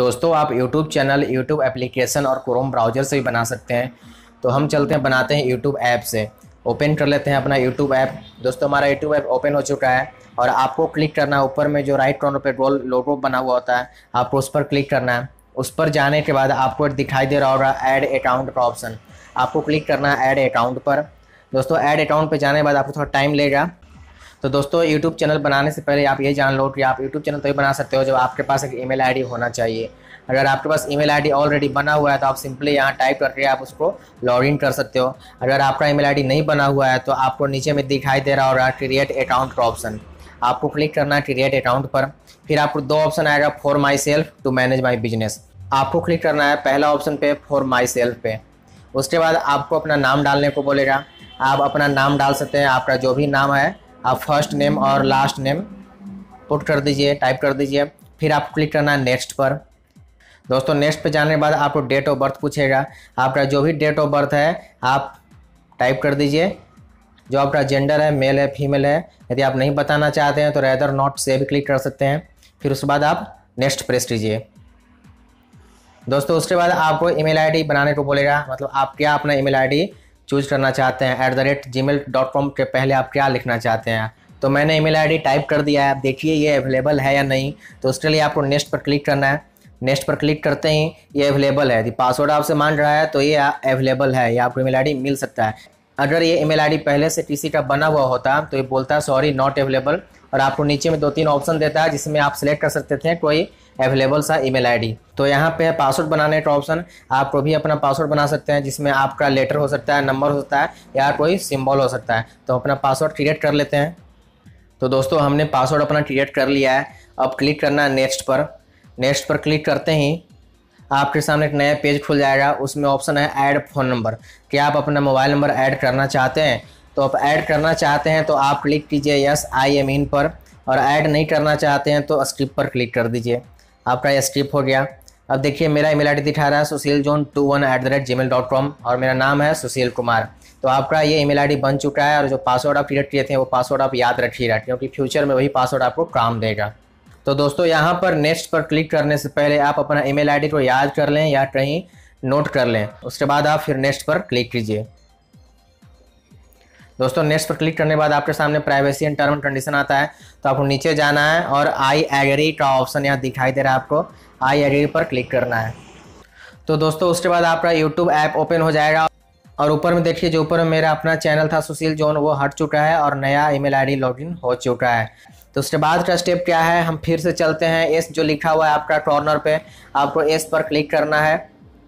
दोस्तों आप YouTube channel YouTube application और क्रोम ब्राउजर से भी बना सकते हैं तो हम चलते हैं बनाते हैं यूट्यूब ऐप से ओपन कर लेते हैं अपना यूट्यूब ऐप दोस्तों हमारा यूट्यूब ऐप ओपन हो चुका है और आपको क्लिक करना है ऊपर में जो राइट कॉर्नर पे रोल लोगो बना हुआ होता है आपको उस पर क्लिक करना है उस पर जाने के बाद आपको दिखाई दे रहा होगा ऐड अकाउंट का ऑप्शन आपको क्लिक करना है ऐड अकाउंट पर दोस्तों ऐड अकाउंट पर जाने के बाद आपको थोड़ा टाइम लेगा तो दोस्तों यूट्यूब चैनल बनाने से पहले आप ये जान लो कि आप यूट्यूब चैनल तभी तो बना सकते हो जब आपके पास एक ई मेल होना चाहिए अगर आपके पास ईमेल आईडी ऑलरेडी बना हुआ है तो आप सिंपली यहाँ टाइप करके आप उसको लॉगिन कर सकते हो अगर आपका ईमेल आईडी नहीं बना हुआ है तो आपको नीचे में दिखाई दे रहा होगा क्रिएट अकाउंट का ऑप्शन आपको क्लिक करना है क्रिएट अकाउंट पर फिर आपको दो ऑप्शन आएगा for myself to manage my business आपको क्लिक करना है पहला ऑप्शन पे फॉर माई सेल्फ पे उसके बाद आपको अपना नाम डालने को बोलेगा आप अपना नाम डाल सकते हैं आपका जो भी नाम है आप फर्स्ट नेम और लास्ट नेम पुट कर दीजिए टाइप कर दीजिए फिर आप क्लिक करना है नेक्स्ट पर दोस्तों नेक्स्ट पे जाने के बाद आपको डेट ऑफ बर्थ पूछेगा आपका जो भी डेट ऑफ बर्थ है आप टाइप कर दीजिए जो आपका जेंडर है मेल है फीमेल है यदि आप नहीं बताना चाहते हैं तो रेदर नॉट से भी क्लिक कर सकते हैं फिर उसके बाद आप नेक्स्ट प्रेस कीजिए दोस्तों उसके बाद आपको ईमेल आईडी बनाने को बोलेगा मतलब आप क्या अपना ईमेल आईडी चूज करना चाहते हैं at the rate Gmail dot com के पहले आप क्या लिखना चाहते हैं तो मैंने ईमेल आईडी टाइप कर दिया है आप देखिए ये अवेलेबल है या नहीं तो उसके लिए आपको नेक्स्ट पर क्लिक करना है नेक्स्ट पर क्लिक करते ही ये अवेलेबल है यदि पासवर्ड आपसे मांग रहा है तो ये अवेलेबल है या आपको ईमेल आईडी मिल सकता है अगर ये ईमेल आईडी पहले से किसी का बना हुआ होता तो ये बोलता है सॉरी नॉट अवेलेबल और आपको नीचे में दो तीन ऑप्शन देता है जिसमें आप सिलेक्ट कर सकते थे कोई अवेलेबल सा ईमेल आईडी तो यहाँ पे है पासवर्ड बनाने का ऑप्शन आपको भी अपना पासवर्ड बना सकते हैं जिसमें आपका लेटर हो सकता है नंबर हो सकता है या कोई सिम्बॉल हो सकता है तो अपना पासवर्ड क्रिएट कर लेते हैं तो दोस्तों हमने पासवर्ड अपना क्रिएट कर लिया है अब क्लिक करना है नेक्स्ट पर नेक्स्ट पर क्लिक करते ही आपके सामने एक नया पेज खुल जाएगा उसमें ऑप्शन है ऐड फ़ोन नंबर कि आप अपना मोबाइल नंबर ऐड करना चाहते हैं तो आप ऐड करना चाहते हैं तो आप क्लिक कीजिए यस आई एम इन पर और ऐड नहीं करना चाहते हैं तो स्क्रिप पर क्लिक कर दीजिए आपका स्क्रिप हो गया अब देखिए मेरा ईमेल आईडी दिखा रहा है Sushil zone two one at the rate Gmail dot com और मेरा नाम है सुशील कुमार तो आपका ये ईमेल आईडी बन चुका है और जो पासवर्ड आप क्रिएट किए थे वो पासवर्ड आप याद रखिएगा क्योंकि फ्यूचर में वही पासवर्ड आपको काम देगा तो दोस्तों यहाँ पर नेक्स्ट पर क्लिक करने से पहले आप अपना ईमेल आईडी को याद कर लें या कहीं नोट कर लें उसके बाद आप फिर नेक्स्ट पर क्लिक कीजिए दोस्तों नेक्स्ट पर क्लिक करने के बाद आपके सामने privacy and term and condition आता है तो आपको नीचे जाना है और आई एगरी का ऑप्शन यहाँ दिखाई दे रहा है आपको आई एगरी पर क्लिक करना है तो दोस्तों उसके बाद आपका यूट्यूब ऐप ओपन हो जाएगा और ऊपर में देखिए जो ऊपर में मेरा अपना चैनल था सुशील जोन वो हट चुका है और नया ईमेल आईडी लॉगिन हो चुका है तो उसके बाद का स्टेप क्या है हम फिर से चलते हैं एस जो लिखा हुआ है आपका कॉर्नर पे आपको एस पर क्लिक करना है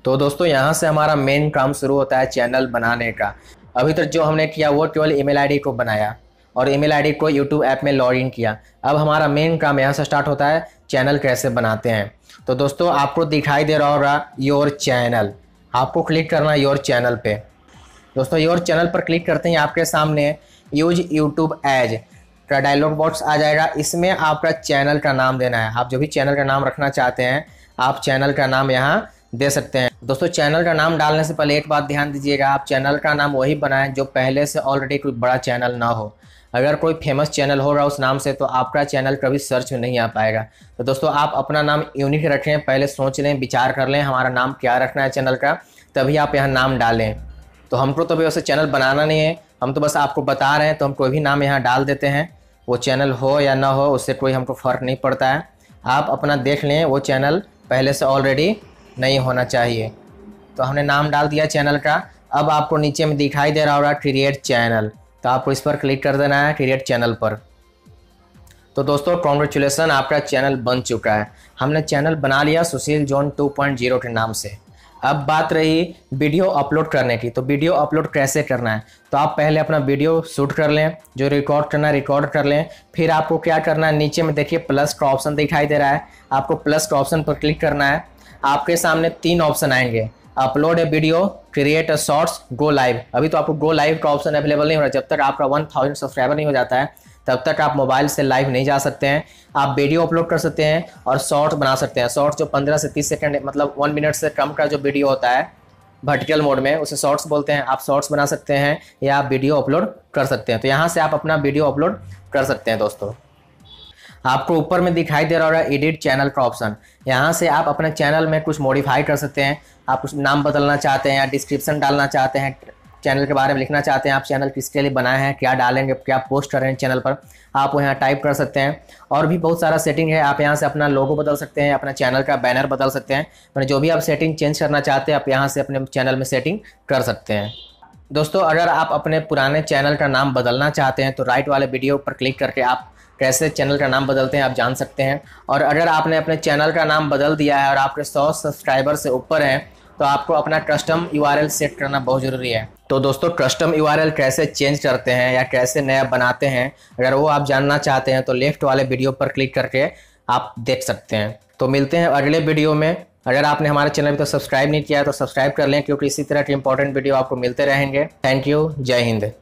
तो दोस्तों यहाँ से हमारा मेन काम शुरू होता है चैनल बनाने का अभी तक जो हमने किया वो केवल ईमेल आईडी को बनाया और ईमेल आईडी को यूट्यूब ऐप में लॉगिन किया अब हमारा मेन काम यहाँ से स्टार्ट होता है चैनल कैसे बनाते हैं तो दोस्तों आपको दिखाई दे रहा होगा योर चैनल आपको क्लिक करना योर चैनल पे दोस्तों योर चैनल पर क्लिक करते हैं आपके सामने use YouTube as dialog box आ जाएगा इसमें आपका चैनल का नाम देना है आप जो भी चैनल का नाम रखना चाहते हैं आप चैनल का नाम यहाँ दे सकते हैं दोस्तों चैनल का नाम डालने से पहले एक बात ध्यान दीजिएगा आप चैनल का नाम वही बनाएं जो पहले से ऑलरेडी कोई बड़ा चैनल ना हो अगर कोई फेमस चैनल हो रहा उस नाम से तो आपका चैनल कभी सर्च में नहीं आ पाएगा तो दोस्तों आप अपना नाम यूनिक रखें पहले सोच लें विचार कर लें हमारा नाम क्या रखना है चैनल का तभी आप यहाँ नाम डालें तो हमको तो भी वैसे चैनल बनाना नहीं है हम तो बस आपको बता रहे हैं तो हम कोई भी नाम यहाँ डाल देते हैं वो चैनल हो या ना हो उससे कोई हमको फ़र्क नहीं पड़ता है आप अपना देख लें वो चैनल पहले से ऑलरेडी नहीं होना चाहिए तो हमने नाम डाल दिया चैनल का अब आपको नीचे में दिखाई दे रहा होगा क्रिएट चैनल तो आपको इस पर क्लिक कर देना है क्रिएट चैनल पर तो दोस्तों कॉन्ग्रेचुलेसन आपका चैनल बन चुका है हमने चैनल बना लिया सुशील जोन 2.0 के नाम से अब बात रही वीडियो अपलोड करने की तो वीडियो अपलोड कैसे करना है तो आप पहले अपना वीडियो शूट कर लें जो रिकॉर्ड करना है रिकॉर्ड कर लें फिर आपको क्या करना है नीचे में देखिए प्लस का ऑप्शन दिखाई दे रहा है आपको प्लस का ऑप्शन पर क्लिक करना है आपके सामने तीन ऑप्शन आएंगे upload a video create a shorts go live अभी तो आपको गो लाइव का ऑप्शन अवेलेबल नहीं हो रहा जब तक आपका वन थाउजेंड सब्सक्राइबर नहीं हो जाता है तब तक आप मोबाइल से लाइव नहीं जा सकते हैं आप वीडियो अपलोड कर सकते हैं और शॉर्ट बना सकते हैं शॉर्ट जो पंद्रह से तीस सेकेंड मतलब वन मिनट से कम का जो वीडियो होता है वर्टिकल मोड में उसे शॉर्ट्स बोलते हैं आप शॉर्ट्स बना सकते हैं या आप वीडियो अपलोड कर सकते हैं तो यहाँ से आप अपना वीडियो अपलोड कर सकते हैं दोस्तों आपको ऊपर में दिखाई दे रहा है एडिट चैनल का ऑप्शन यहाँ से आप अपने चैनल में कुछ मॉडिफाई कर सकते हैं आप कुछ नाम बदलना चाहते हैं या डिस्क्रिप्शन डालना चाहते हैं चैनल के बारे में लिखना चाहते हैं आप चैनल किसके लिए बनाए हैं क्या डालेंगे क्या पोस्ट कर रहे हैं चैनल पर आप वो यहाँ टाइप कर सकते हैं और भी बहुत सारा सेटिंग है आप यहाँ से अपना लोगो बदल सकते हैं अपना चैनल का बैनर बदल सकते हैं मैंने मतलब जो भी आप सेटिंग चेंज करना चाहते हैं आप यहाँ से अपने चैनल में सेटिंग कर सकते हैं दोस्तों अगर आप अपने पुराने चैनल का नाम बदलना चाहते हैं तो राइट वाले वीडियो पर क्लिक करके आप कैसे चैनल का नाम बदलते हैं आप जान सकते हैं और अगर आपने अपने चैनल का नाम बदल दिया है और आपके सौ सब्सक्राइबर से ऊपर हैं तो आपको अपना कस्टम यू सेट करना बहुत ज़रूरी है तो दोस्तों कस्टम यू कैसे चेंज करते हैं या कैसे नया बनाते हैं अगर वो आप जानना चाहते हैं तो लेफ्ट वाले वीडियो पर क्लिक करके आप देख सकते हैं तो मिलते हैं अगले वीडियो में अगर आपने हमारे चैनल को तो सब्सक्राइब नहीं किया है तो सब्सक्राइब कर लें क्योंकि इसी तरह के इंपॉर्टेंट वीडियो आपको मिलते रहेंगे थैंक यू जय हिंद